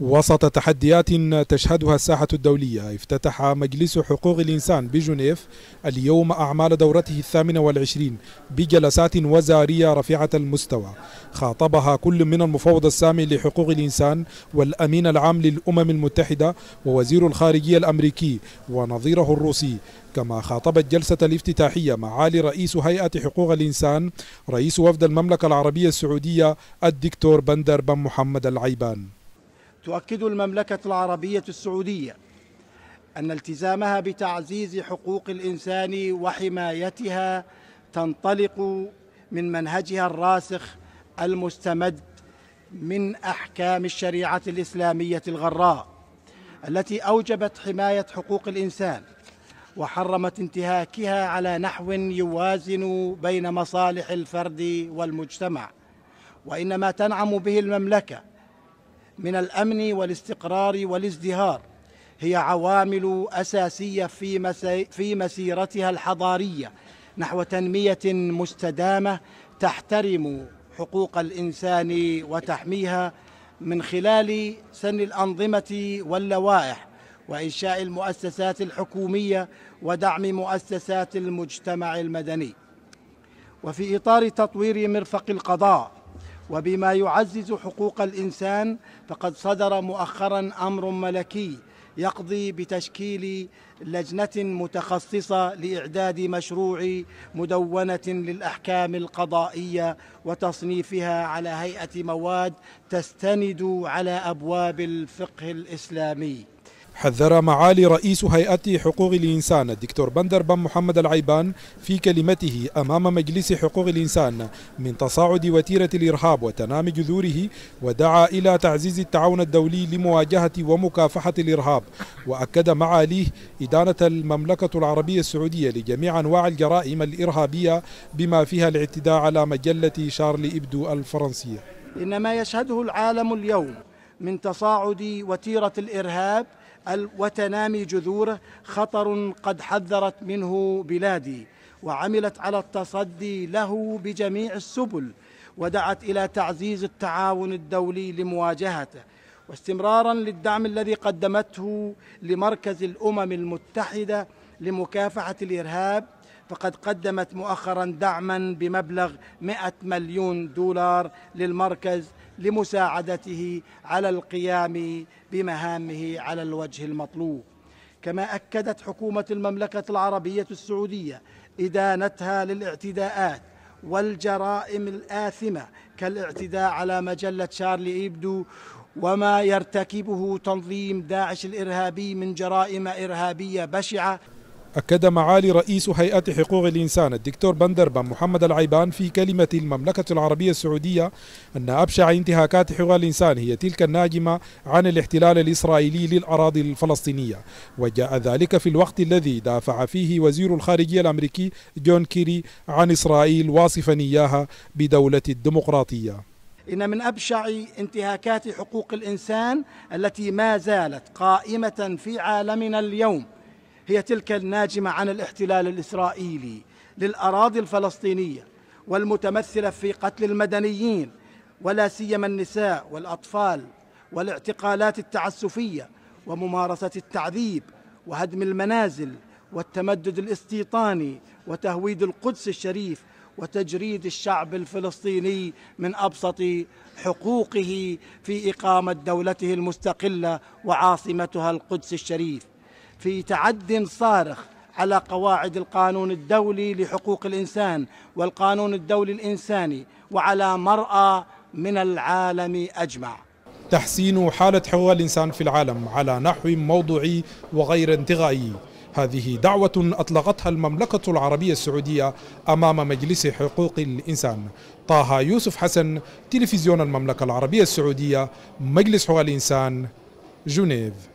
وسط تحديات تشهدها الساحة الدولية افتتح مجلس حقوق الإنسان بجنيف اليوم أعمال دورته الثامنة والعشرين بجلسات وزارية رفيعة المستوى خاطبها كل من المفوض السامي لحقوق الإنسان والأمين العام للأمم المتحدة ووزير الخارجية الأمريكي ونظيره الروسي كما خاطبت جلسة الافتتاحية معالي رئيس هيئة حقوق الإنسان رئيس وفد المملكة العربية السعودية الدكتور بندر بن محمد العيبان تؤكد المملكة العربية السعودية أن التزامها بتعزيز حقوق الإنسان وحمايتها تنطلق من منهجها الراسخ المستمد من أحكام الشريعة الإسلامية الغراء التي أوجبت حماية حقوق الإنسان وحرمت انتهاكها على نحو يوازن بين مصالح الفرد والمجتمع وإنما تنعم به المملكة من الامن والاستقرار والازدهار هي عوامل اساسيه في, مسي في مسيرتها الحضاريه نحو تنميه مستدامه تحترم حقوق الانسان وتحميها من خلال سن الانظمه واللوائح وانشاء المؤسسات الحكوميه ودعم مؤسسات المجتمع المدني وفي اطار تطوير مرفق القضاء وبما يعزز حقوق الانسان فقد صدر مؤخرا امر ملكي يقضي بتشكيل لجنه متخصصه لاعداد مشروع مدونه للاحكام القضائيه وتصنيفها على هيئه مواد تستند على ابواب الفقه الاسلامي حذر معالي رئيس هيئة حقوق الإنسان الدكتور بندر بن محمد العيبان في كلمته أمام مجلس حقوق الإنسان من تصاعد وتيرة الإرهاب وتنامي جذوره ودعا إلى تعزيز التعاون الدولي لمواجهة ومكافحة الإرهاب وأكد معاليه إدانة المملكة العربية السعودية لجميع أنواع الجرائم الإرهابية بما فيها الاعتداء على مجلة شارلي إبدو الفرنسية إن ما يشهده العالم اليوم من تصاعد وتيره الارهاب وتنامي جذوره خطر قد حذرت منه بلادي وعملت على التصدي له بجميع السبل ودعت الى تعزيز التعاون الدولي لمواجهته واستمرارا للدعم الذي قدمته لمركز الامم المتحده لمكافحه الارهاب فقد قدمت مؤخرا دعما بمبلغ 100 مليون دولار للمركز لمساعدته على القيام بمهامه على الوجه المطلوب كما أكدت حكومة المملكة العربية السعودية إدانتها للاعتداءات والجرائم الآثمة كالاعتداء على مجلة شارلي إيبدو وما يرتكبه تنظيم داعش الإرهابي من جرائم إرهابية بشعة أكد معالي رئيس هيئة حقوق الإنسان الدكتور بن محمد العيبان في كلمة المملكة العربية السعودية أن أبشع انتهاكات حقوق الإنسان هي تلك الناجمة عن الاحتلال الإسرائيلي للأراضي الفلسطينية وجاء ذلك في الوقت الذي دافع فيه وزير الخارجية الأمريكي جون كيري عن إسرائيل واصفا إياها بدولة الديمقراطية إن من أبشع انتهاكات حقوق الإنسان التي ما زالت قائمة في عالمنا اليوم هي تلك الناجمة عن الاحتلال الإسرائيلي للأراضي الفلسطينية والمتمثلة في قتل المدنيين ولا سيما النساء والأطفال والاعتقالات التعسفية وممارسة التعذيب وهدم المنازل والتمدد الاستيطاني وتهويد القدس الشريف وتجريد الشعب الفلسطيني من ابسط حقوقه في اقامه دولته المستقله وعاصمتها القدس الشريف في تعد صارخ على قواعد القانون الدولي لحقوق الإنسان والقانون الدولي الإنساني وعلى مرأى من العالم أجمع تحسين حالة حقوق الإنسان في العالم على نحو موضوعي وغير انتغائي هذه دعوة أطلقتها المملكة العربية السعودية أمام مجلس حقوق الإنسان طه يوسف حسن تلفزيون المملكة العربية السعودية مجلس حقوق الإنسان جنيف